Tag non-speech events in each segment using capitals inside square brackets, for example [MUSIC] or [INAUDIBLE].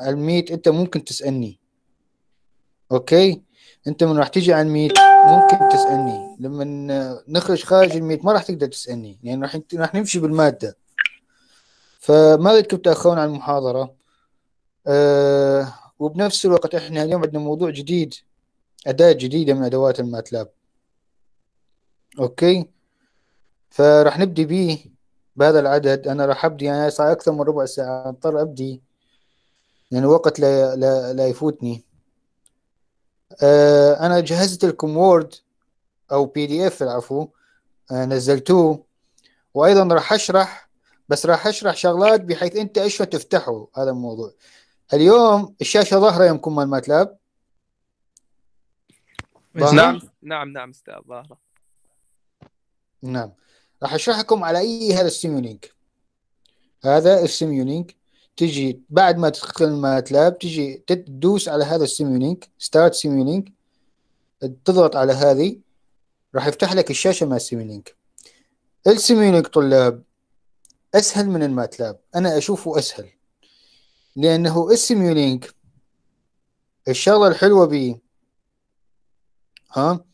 على الميت انت ممكن تسالني اوكي انت من راح تيجي على الميت ممكن تسالني لما نخرج خارج الميت ما راح تقدر تسالني يعني راح راح نمشي بالماده فما بدكم تاخرون على المحاضره أه وبنفس الوقت احنا اليوم عندنا موضوع جديد اداه جديده من ادوات الماتلاب اوكي فراح نبدي به بهذا العدد انا راح ابدي انا يعني صار اكثر من ربع ساعه اضطر ابدي لأن يعني الوقت لا, لا, لا يفوتني آه أنا جهزت لكم وورد أو بي دي إف العفو آه نزلتوه وأيضا راح أشرح بس راح أشرح شغلات بحيث أنت إيش تفتحه هذا الموضوع اليوم الشاشة ظاهرة يمكن مال ماتلاب نعم نعم نعم استاذ ظاهرة نعم راح اشرح لكم على اي هذا السيميولينك هذا السيميولينك تجي بعد ما تدخل الماتلاب تجي تدوس على هذا السيميولينك ستارت سيميولينك تضغط على هذه راح يفتح لك الشاشة مال السيميولينك السيميولينك طلاب أسهل من الماتلاب أنا أشوفه أسهل لأنه السيميولينك الشغلة الحلوة بيه ها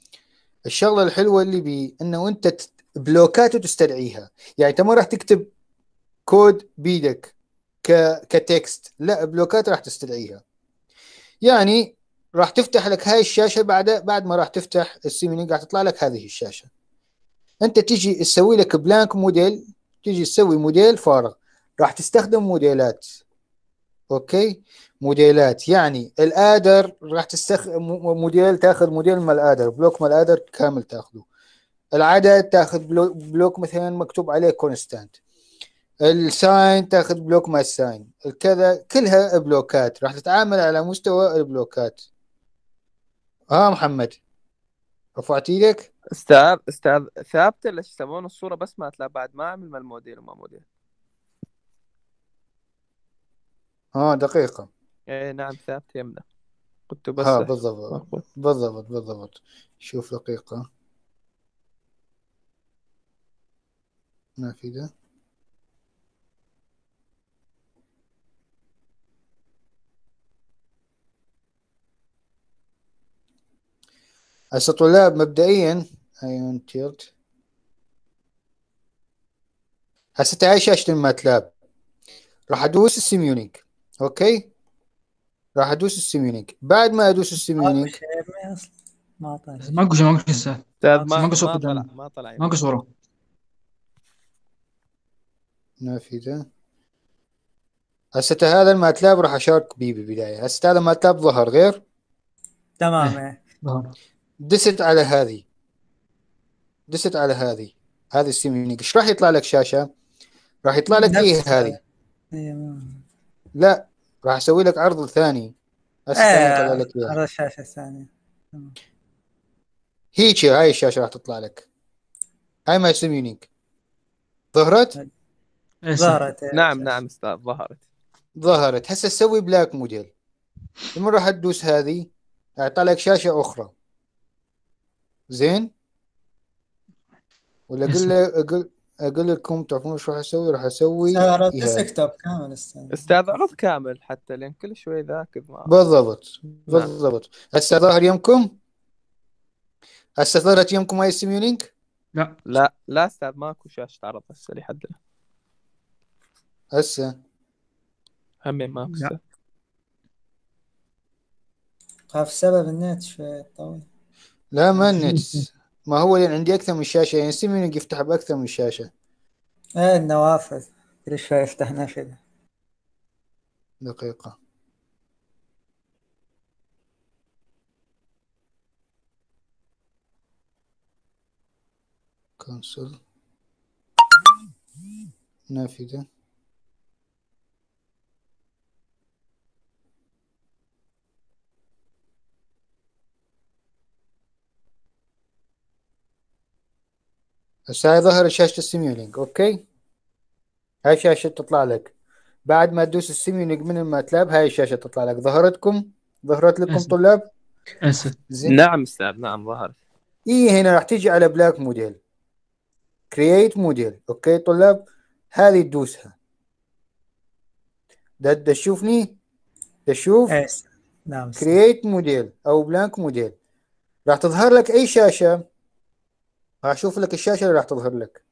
الشغلة الحلوة اللي بيه أنه أنت بلوكاته تستدعيها يعني أنت ما راح تكتب كود بيدك ك... كتكست لا بلوكات راح تستدعيها يعني راح تفتح لك هاي الشاشه بعد بعد ما راح تفتح السيمينج راح تطلع لك هذه الشاشه انت تيجي تسوي لك بلانك موديل تيجي تسوي موديل فارغ راح تستخدم موديلات اوكي موديلات يعني الادر راح تستخدم موديل تاخذ موديل مال الادر بلوك مال الادر كامل تاخذه العدد تاخذ بلوك مثلا مكتوب عليه كونستانت الساين تاخذ بلوك مع الساين الكذا كلها بلوكات راح تتعامل على مستوى البلوكات ها آه محمد رفعت ايدك استاذ استاذ ثابته اللي يسمون الصوره بس ما لا بعد ما اعمل مال موديل وما موديل اه دقيقه ايه نعم ثابت يمنا قلت بس اه بالضبط بالضبط بالضبط شوف دقيقه ما في ده هسه طلاب مبدئيا ايون تيلت هسه تعال شاشة الماتلاب راح ادوس السيميونيك اوكي راح ادوس السيميونيك بعد ما ادوس السيميونيك ما طلع ماكو شيء ماكو شيء استاذ ماكو صوت ما طلع ماكو صوره نافذه هسه هذا الماتلاب راح اشارك بيه بالبدايه هسه هذا الماتلاب ظهر غير تمام إيه، إيه. ظهر دست على هذه دست على هذه هذه السيم يونيك ايش راح يطلع لك شاشه؟ راح يطلع لك ايه هذه؟ إيه. لا راح اسوي لك عرض ثاني هسه آه لك عرض الشاشه الثانيه هيك هاي الشاشه راح تطلع لك هاي ما سيم يونيك ظهرت؟ إيه. ظهرت نعم نعم استاذ ظهرت ظهرت هسه سوي بلاك موديل لما راح تدوس هذه اعطى لك شاشه اخرى زين ولا اقول له اقول اقول لكم تعرفون شو راح اسوي؟ راح اسوي بس اكتب كامل استعرض كامل حتى لان كل شوي ذاك بالضبط نعم. بالضبط هسه ظاهر يمكم هسه ظهرت يمكم هاي سي لا لا لا استاذ ماكو شاشه تعرض هسه الان هسه همين ماكو خاف سبب النت شوي طويل لا ما النتس ما هو لان عندي اكثر من شاشه يعني سيمين يفتح باكثر من شاشه ايه النوافذ كل شوي يفتح نافذه دقيقه كونسول نافذه هسه هاي ظهر شاشة السيميولينج اوكي هاي الشاشة تطلع لك بعد ما تدوس السيميولينج من الماتلاب هاي الشاشة تطلع لك ظهرتكم ظهرت لكم أسف. طلاب اسف زين نعم استاذ نعم ظهرت اي هنا راح تيجي على بلاك موديل كرييت موديل اوكي طلاب هذه تدوسها تشوفني تشوف نعم كرييت موديل او بلانك موديل راح تظهر لك اي شاشه هشوف لك الشاشة اللي راح تظهر لك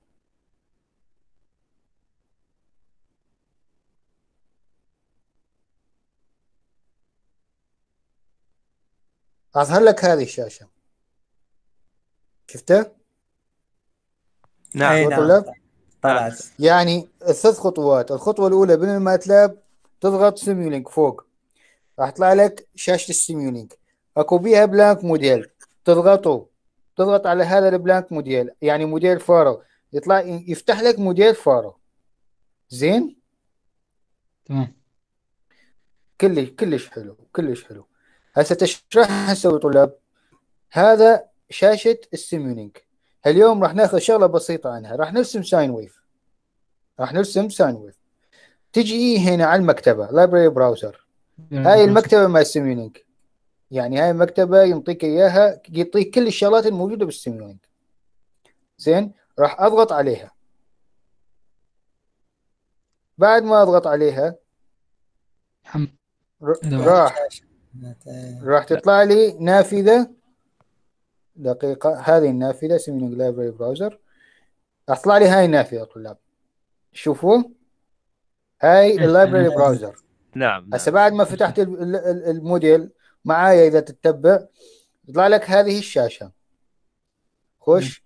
أظهر لك هذه الشاشة شفتها؟ نعم طلاب؟ إيه، نعم. طلعت يعني الثلاث خطوات الخطوة الأولى من الماتلاب تضغط سيميولينك فوق راح يطلع لك شاشة السيميولينك اكو بيها بلانك موديل تضغطه تضغط على هذا البلانك موديل يعني موديل فارو يطلع يفتح لك موديل فارو زين تمام كلش كلش حلو كلش حلو هسه تشرح نسوي طلاب هذا شاشة السيميونينج اليوم راح ناخذ شغلة بسيطة عنها راح نرسم ساين ويف راح نرسم ساين ويف تجي هنا على المكتبة لايبراري براوزر هاي المكتبة مال السيميونينج يعني هاي المكتبه يعطيك اياها يعطيك كل الشغلات الموجوده بالسيميولينك زين راح اضغط عليها بعد ما اضغط عليها راح راح تطلع لي نافذه دقيقه هذه النافذه سيميولينك لايبرري براوزر راح تطلع لي هاي النافذه طلاب شوفوا هاي اللايبرري براوزر نعم،, نعم هسه بعد ما فتحت الموديل معايا اذا تتبع يطلع لك هذه الشاشه خش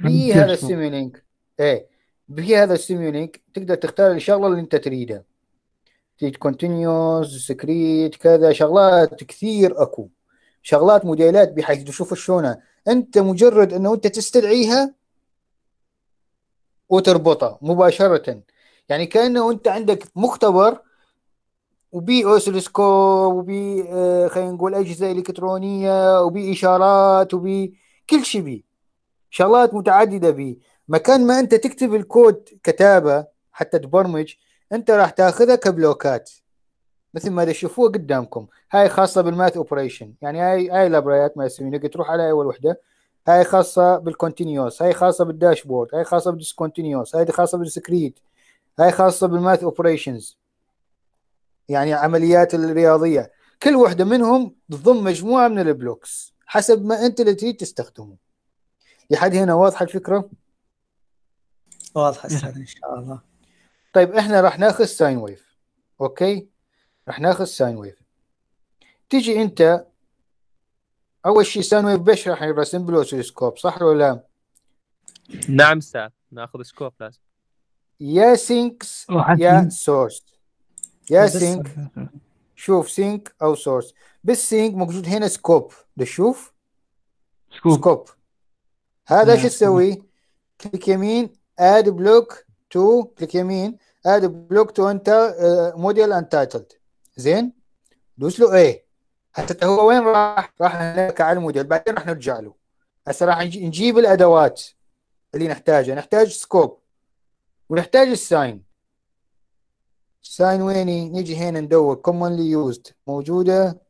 بي هذا السيميولينك ايه بي هذا السيميولينك تقدر تختار الشغله اللي انت تريدها تريد كونتينيوز سكريت كذا شغلات كثير اكو شغلات موديلات بحيث تشوف شلونها انت مجرد انه انت تستدعيها وتربطها مباشره يعني كانه انت عندك مختبر وبي وبأوسلسكو وبي آه، خلينا نقول اجهزه الكترونيه وباشارات وبي كل شيء بي شغلات متعدده بي مكان ما انت تكتب الكود كتابه حتى تبرمج انت راح تاخذها كبلوكات مثل ما تشوفوها قدامكم هاي خاصه بالماث اوبريشن يعني هاي هاي لابريات ما يسمينها تروح على اول وحده هاي خاصه بالكونتينيوس هاي خاصه بالداشبورد هاي خاصه بالديسكونتينيوس هاي خاصه بالسكريت هاي خاصه بالماث اوبريشنز يعني عمليات الرياضيه كل وحده منهم تضم مجموعه من البلوكس حسب ما انت اللي تريد تستخدمه لحد هنا واضحه الفكره واضحه ان شاء الله طيب احنا راح ناخذ ساين ويف اوكي راح ناخذ ساين ويف تيجي انت اول شيء ساين ويف بش راح يرسم بالاوسيلوسكوب صح ولا لا؟ نعم استاذ ناخذ سكوب لازم يا سينكس يا سورس يا سينك شوف سينك او سورس بالسينك موجود هنا سكوب تشوف سكوب سكوب هذا شو تسوي كليك يمين اد بلوك تو كليك يمين اد بلوك تو انت موديل اند تايتلد زين دوس له ايه حتى هو وين راح؟ راح هناك على الموديل بعدين راح نرجع له هسه راح نجيب الادوات اللي نحتاجها نحتاج سكوب ونحتاج الساين ساين ويني نجي هنا ندور كومنلي يوزد موجودة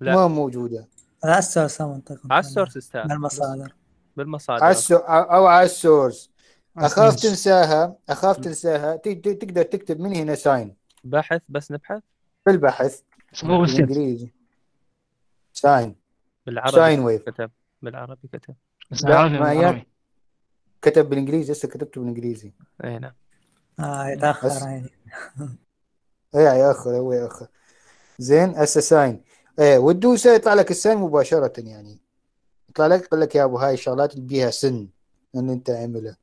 لا ما موجودة على السورس منطقة على السورس استاذ بالمصادر بالمصادر على او على السورس اخاف تنساها اخاف تنساها تقدر تكتب من هنا ساين بحث بس نبحث في البحث بالانجليزي ساين بالعربي ساين ويف كتب بالعربي كتب بس بالعربي ما كتب بالانجليزي هسه كتبته بالانجليزي اي نعم اه يتاخر يعني ايه يا هو يا زين هسه ساين ايه والدوسه يطلع لك الساين مباشره يعني يطلع لك يقول لك يا ابو هاي الشغلات بيها سن ان انت عملها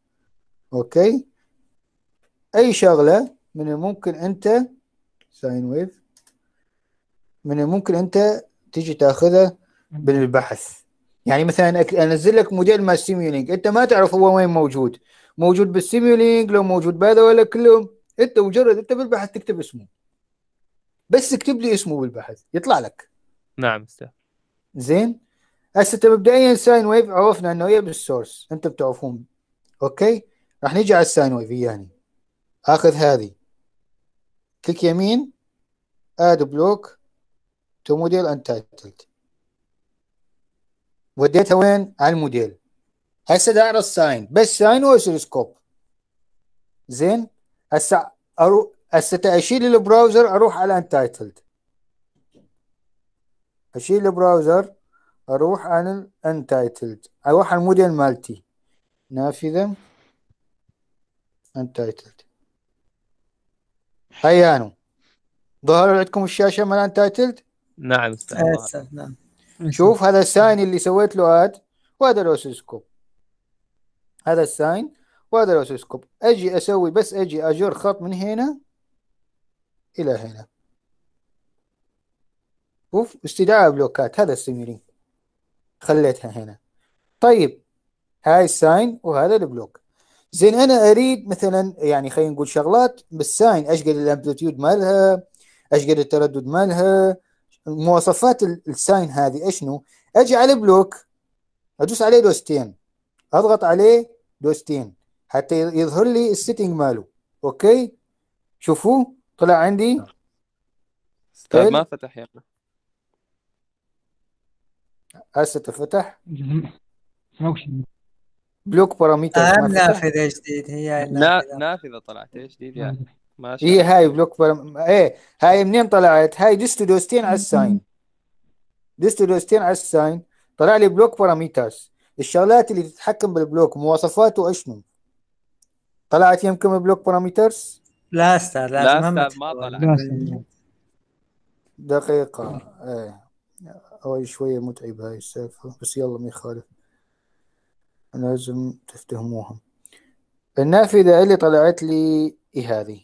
اوكي اي شغله من الممكن انت ساين ويف من الممكن انت تيجي تاخذها بالبحث يعني مثلا انزل لك موديل مال سيميولينج انت ما تعرف هو وين موجود موجود بالسيميولينج لو موجود بهذا ولا كلهم انت مجرد انت بالبحث تكتب اسمه بس اكتب لي اسمه بالبحث يطلع لك نعم زين هسه انت مبدئيا ساين ويف عرفنا انه هي بالسورس انت بتعرفون اوكي راح نيجي على الساين ويف يعني اخذ هذه كليك يمين اد بلوك تو موديل انتايتلد وديتها وين؟ على الموديل هسه دايره الساين بس ساين واسلسكوب زين هسه اروح هسه اشيل البراوزر اروح على انتايتلد اشيل البراوزر اروح على انتايتلد اروح على الموديل مالتي نافذه انتايتلد هيانو ظهر عندكم الشاشه مال انتايتلد نعم استاذ نعم شوف هذا الساين اللي سويت له اد وهذا الاوسيسكوب هذا الساين وهذا الاوسيلوسكوب أجي أسوي بس أجي أجر خط من هنا إلى هنا اوف استدعاء بلوكات هذا السيميلينج خليتها هنا طيب هاي الساين وهذا البلوك زين انا اريد مثلا يعني خلينا نقول شغلات بالساين ايش قد الامبلتيود مالها ايش قد التردد مالها مواصفات الساين هذه ايش نو اجي على بلوك ادوس عليه دوستين اضغط عليه دوستين حتى يظهر لي السيتنج ماله اوكي شوفوا طلع عندي نعم. طيب. طيب ما فتح اخي هسه تفتح بلوك بارامتر ما آه، نافذه جديد هي نافذه, طلعت ايش جديد يعني ماشي إيه، هي هاي بلوك برم... ايه هاي منين طلعت؟ هاي ديستو دوستين على الساين ديستو دوستين على الساين طلع لي بلوك باراميترز الشغلات اللي تتحكم بالبلوك مواصفاته اشنو؟ طلعت يمكن بلوك بارامترز لا استاذ لا, لا استاذ ما طلعت دقيقة ايه هاي شوية متعبة هاي السالفة بس يلا ما يخالف لازم تفتهموها النافذة اللي طلعت لي إيه هذه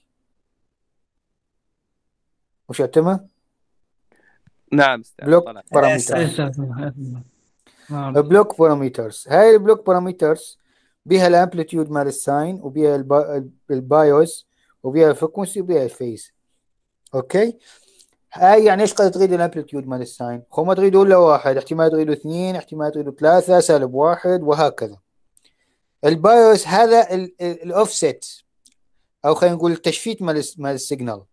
وش اعتمد؟ نعم بلوك بارامترز إيه، إيه، إيه، بلوك بارامترز هاي البلوك بارامترز بيها الامبليتيود مال الساين وبيها البايوس وبيها الفريكونسي وبيها الفيز اوكي هاي يعني ايش قد تريد الامبليتيود مال الساين هو ما تريدوا الا واحد احتمال تريدوا اثنين احتمال تريدوا ثلاثة سالب واحد وهكذا البايوس هذا الاوفست او خلينا نقول التشفيت مال مال السيجنال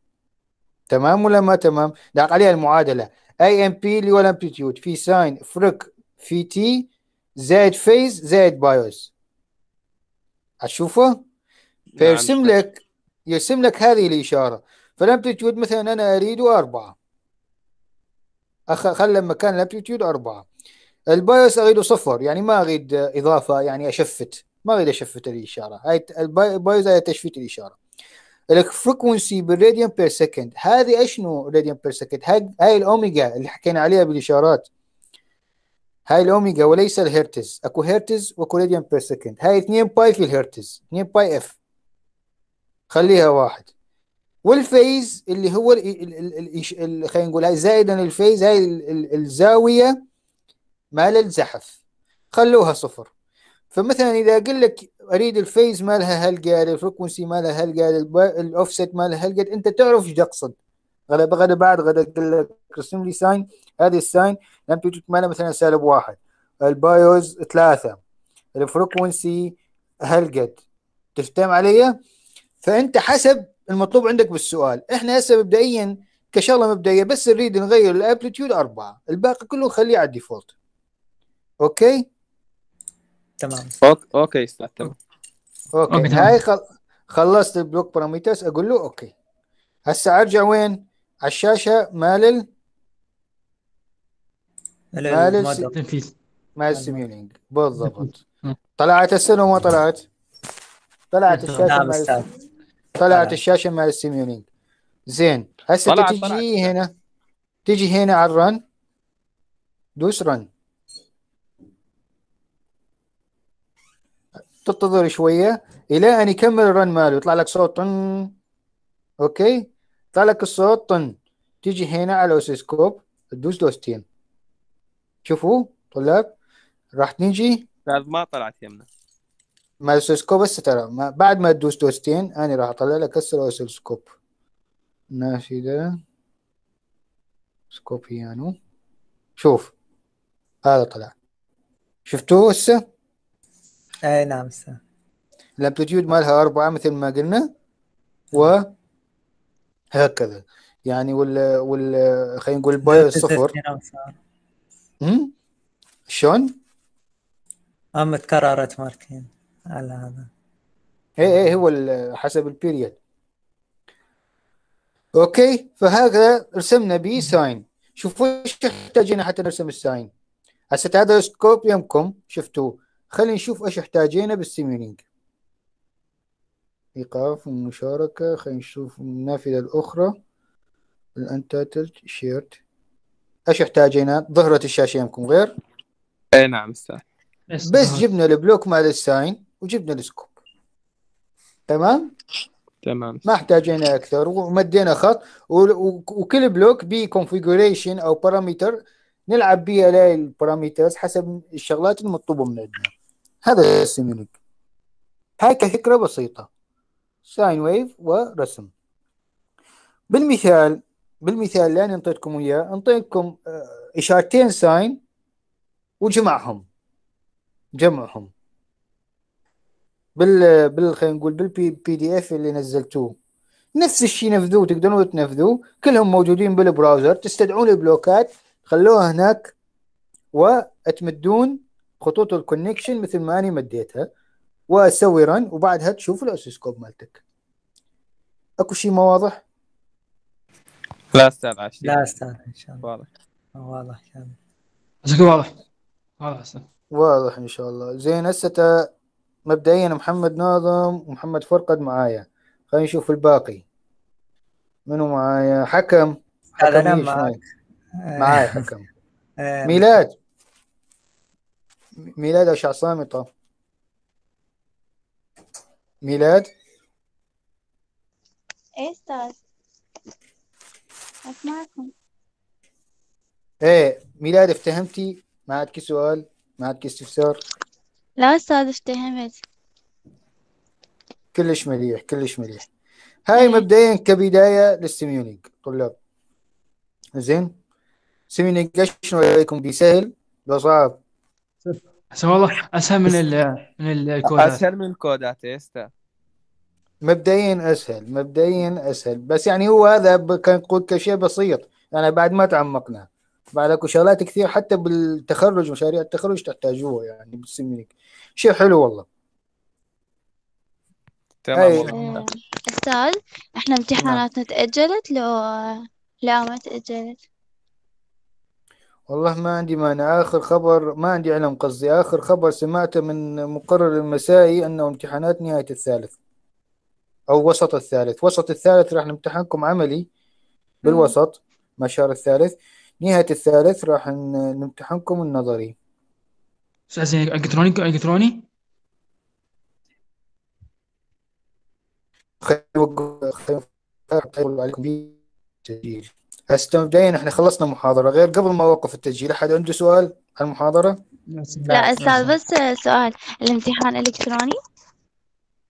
تمام ولا ما تمام؟ داق عليها المعادله اي ام بي اللي هو الامبليتيود في ساين فرك في تي زائد فيز زائد بايوس هتشوفه فيرسم نعم. لك يرسم لك هذه الإشارة فالامبليتيود مثلا أنا أريده أربعة أخ... خلى مكان الامبليتيود أربعة البايوس أريده صفر يعني ما أريد إضافة يعني أشفت ما أريد أشفت الإشارة هاي البايوس هي تشفيت الإشارة الفريكونسي بالراديان بير سكند هذه اشنو راديان بير سكند هاي الاوميجا اللي حكينا عليها بالاشارات هاي الاوميجا وليس الهرتز اكو هرتز واكو راديان بير سكند هاي 2 باي في الهرتز 2 باي اف خليها واحد والفيز اللي هو خلينا نقول هاي زائدا الفيز هاي الزاويه مال الزحف خلوها صفر فمثلا اذا اقول لك اريد الفيز مالها هالقد الفريكونسي مالها هالقد الاوفست مالها هالقد انت تعرف ايش اقصد غدا غدا بعد غدا قال لك رسم لي ساين هذه الساين الامبليتود مالها مثلا سالب واحد البايوز ثلاثة الفريكونسي قد تفتهم علي؟ فانت حسب المطلوب عندك بالسؤال احنا هسه مبدئيا كشغله مبدئيه بس نريد نغير الامبليتيود أربعة الباقي كله نخليه على الديفولت اوكي تمام اوكي تمام اوكي, أوكي. هاي خلصت البلوك باراميترز اقول له اوكي هسه ارجع وين على الشاشه مالل مالل تنفيذ مال سيميولينج بالضبط [LAUGHS] طلعت السنه وما [LAUGHS] طلعت طلعت الشاشه مال طلعت الشاشه مال السيميولينج زين هسه تجي هنا تجي هنا على الرن دوس رن تنتظر شويه الى ان يكمل الرن ماله يطلع لك صوت اوكي طالك لك الصوت طن تيجي هنا على الاوسيسكوب تدوس دوستين شوفوا طلاب راح نجي بعد ما طلعت يمنا ما الاوسيسكوب هسه ترى ما بعد ما تدوس دوستين انا راح اطلع لك هسه الاوسيسكوب ماشي ده سكوب يانو شوف هذا طلع شفتوه هسه؟ اي نعم هسه الامبليتيود مالها أربعة مثل ما قلنا و هكذا يعني وال وال خلينا نقول البايو صفر امم شلون؟ اما تكررت مرتين يعني على هذا اي اي هو حسب البيريد اوكي فهذا رسمنا بي ساين شوفوا ايش يحتاجين حتى نرسم الساين هسه هذا سكوب يمكم شفتوه خلينا نشوف ايش احتاجينه بالسيميلينج إيقاف المشاركة خلينا نشوف النافذة الأخرى الأنتاتل شيرت ايش احتاجينا؟ ظهرت الشاشة يمكن غير؟ اي نعم استاذ بس جبنا البلوك مال الساين وجبنا السكوب تمام؟ تمام ما احتاجينا اكثر ومدينا خط وكل بلوك بي كونفيجريشن او بارامتر نلعب بيه على البارامترز حسب الشغلات المطلوبه من عندنا هذا السيميليك هاي كفكره بسيطه ساين ويف ورسم بالمثال بالمثال اللي انا انطيتكم اياه انطيتكم آه، اشارتين ساين وجمعهم جمعهم بال بال خلينا نقول بالبي بي دي اف اللي نزلتوه نفس الشيء نفذوه تقدرون تنفذوه كلهم موجودين بالبراوزر تستدعون البلوكات خلوها هناك وتمدون خطوط الكونكشن مثل ما انا مديتها واسوي رن وبعدها تشوف الاوسيسكوب مالتك اكو شيء ما واضح؟ لا استاذ عاش لا استاذ ان شاء الله واضح واضح شاء الله واضح واضح استاذ واضح ان شاء الله زين هسه مبدئيا محمد ناظم ومحمد فرقد معايا خلينا نشوف الباقي منو معايا حكم هذا انا معاك معايا حكم [LAUGHS] آه. ميلاد ميلاد طب ميلاد إيه استاذ اسمعكم ايه ميلاد افتهمتي ما عندك سؤال ما عندك استفسار لا استاذ افتهمت كلش مليح كلش مليح هاي إيه. مبدئيا كبدايه للسيميونينج طلاب زين سيميونينج شنو رايكم بيسهل بصعب صفر بس والله اسهل من ال من الكودات اسهل من الكودات يستا مبدئيا اسهل مبدئيا اسهل بس يعني هو هذا كان كشيء بسيط انا بعد ما تعمقنا بعد اكو شغلات كثير حتى بالتخرج مشاريع التخرج تحتاجوها يعني بالسميك شيء حلو والله تمام استاذ احنا امتحاناتنا نعم. تاجلت لو لا ما تاجلت والله ما عندي مانع آخر خبر ما عندي علم قصدي آخر خبر سمعته من مقرر المسائي أنه امتحانات نهاية الثالث أو وسط الثالث وسط الثالث راح نمتحنكم عملي بالوسط ما شهر الثالث نهاية الثالث راح نمتحنكم النظري استاذ الكتروني الكتروني خير عليكم بي هسه مبدئيا احنا خلصنا محاضره غير قبل ما اوقف التسجيل احد عنده سؤال عن المحاضره؟ لا استاذ بس سؤال الامتحان الكتروني؟